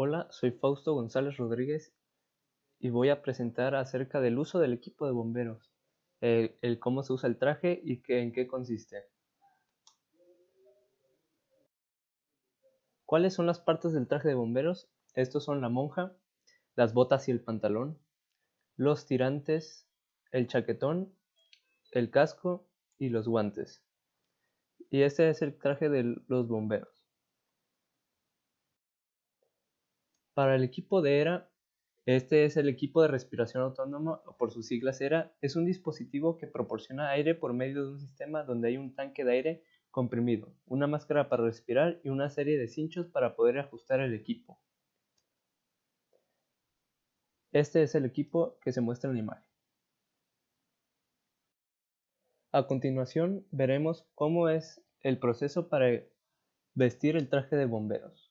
Hola, soy Fausto González Rodríguez y voy a presentar acerca del uso del equipo de bomberos, el, cómo se usa el traje y en qué consiste. ¿Cuáles son las partes del traje de bomberos? Estos son la monja, las botas y el pantalón, los tirantes, el chaquetón, el casco y los guantes. Y este es el traje de los bomberos. Para el equipo de ERA, este es el equipo de respiración autónoma, o por sus siglas ERA, es un dispositivo que proporciona aire por medio de un sistema donde hay un tanque de aire comprimido, una máscara para respirar y una serie de cinchos para poder ajustar el equipo. Este es el equipo que se muestra en la imagen. A continuación veremos cómo es el proceso para vestir el traje de bomberos.